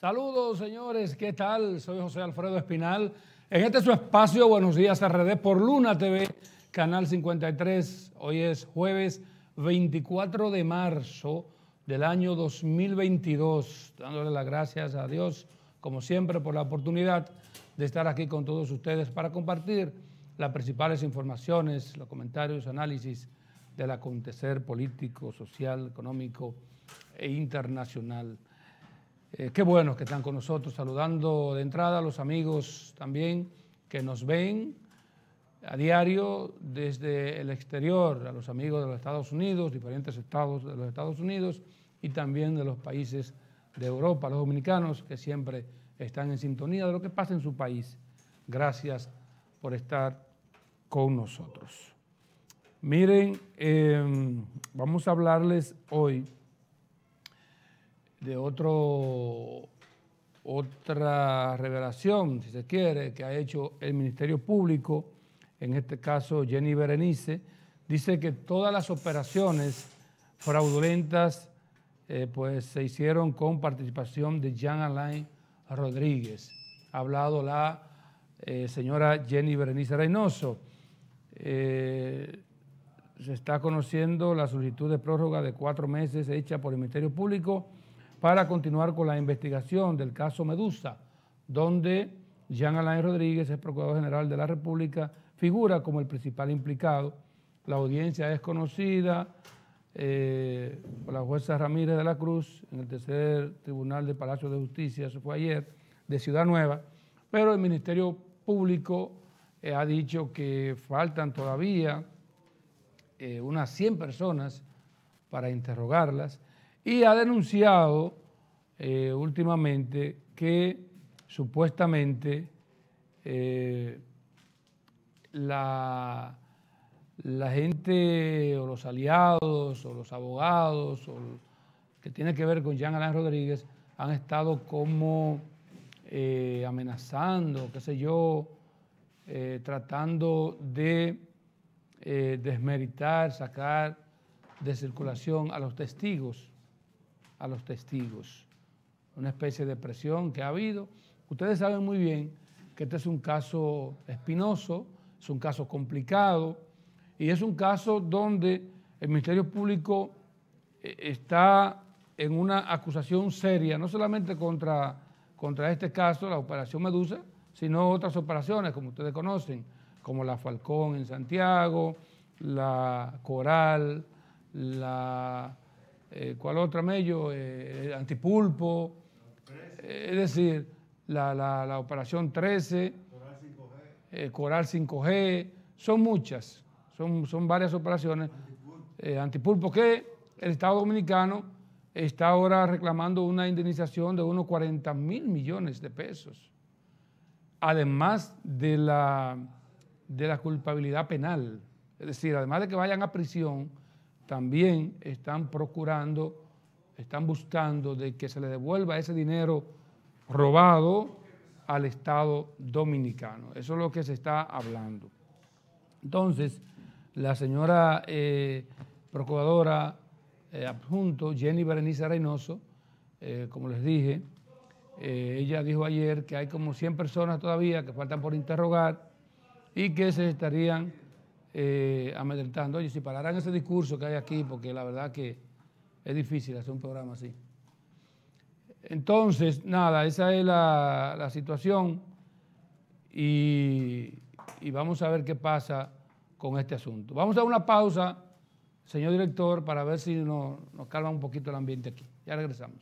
Saludos, señores, ¿qué tal? Soy José Alfredo Espinal. En este su espacio, Buenos Días RD, por Luna TV, Canal 53. Hoy es jueves 24 de marzo del año 2022. Dándole las gracias a Dios, como siempre, por la oportunidad de estar aquí con todos ustedes para compartir las principales informaciones, los comentarios, análisis del acontecer político, social, económico e internacional. Eh, qué bueno que están con nosotros, saludando de entrada a los amigos también que nos ven a diario desde el exterior, a los amigos de los Estados Unidos, diferentes estados de los Estados Unidos y también de los países de Europa, los dominicanos que siempre están en sintonía de lo que pasa en su país. Gracias por estar con nosotros. Miren, em, vamos a hablarles hoy de otro, otra revelación, si se quiere, que ha hecho el Ministerio Público, en este caso Jenny Berenice, dice que todas las operaciones fraudulentas eh, pues, se hicieron con participación de Jean Alain Rodríguez. Ha hablado la eh, señora Jenny Berenice Reynoso. Eh, se está conociendo la solicitud de prórroga de cuatro meses hecha por el Ministerio Público para continuar con la investigación del caso Medusa, donde Jean Alain Rodríguez, el Procurador General de la República, figura como el principal implicado. La audiencia es conocida por eh, la jueza Ramírez de la Cruz en el tercer tribunal de Palacio de Justicia, eso fue ayer, de Ciudad Nueva, pero el Ministerio Público eh, ha dicho que faltan todavía eh, unas 100 personas para interrogarlas y ha denunciado eh, últimamente que supuestamente eh, la, la, gente o los aliados o los abogados o que tiene que ver con Jean Alain Rodríguez han estado como eh, amenazando, qué sé yo, tratando de desmeritar, sacar de circulación a los testigos a los testigos. Una especie de presión que ha habido. Ustedes saben muy bien que este es un caso espinoso, es un caso complicado y es un caso donde el Ministerio Público eh, está en una acusación seria, no solamente contra, contra este caso, la Operación Medusa, sino otras operaciones, como ustedes conocen, como la Falcón en Santiago, la Coral, la eh, ¿cuál otra medio? Eh, eh, antipulpo, es decir, la, operación 13, Coral 5G. son muchas, son, varias operaciones. Antipulpo. antipulpo que el Estado Dominicano está ahora reclamando una indemnización de unos 40 mil millones de pesos, además de la, de la culpabilidad penal. Es decir, además de que vayan a prisión, también están procurando, están buscando de que se le devuelva ese dinero robado al Estado dominicano. Eso es lo que se está hablando. Entonces, la señora eh, procuradora eh, adjunto, Jenny Berenice Reynoso, eh, como les dije, eh, ella dijo ayer que hay como 100 personas todavía que faltan por interrogar y que se estarían eh, amedrentando. Oye, si pararán ese discurso que hay aquí, porque la verdad que es difícil hacer un programa así. Entonces, nada, esa es la, situación y, vamos a ver qué pasa con este asunto. Vamos a una pausa, señor director, para ver si nos calma un poquito el ambiente aquí. Ya regresamos.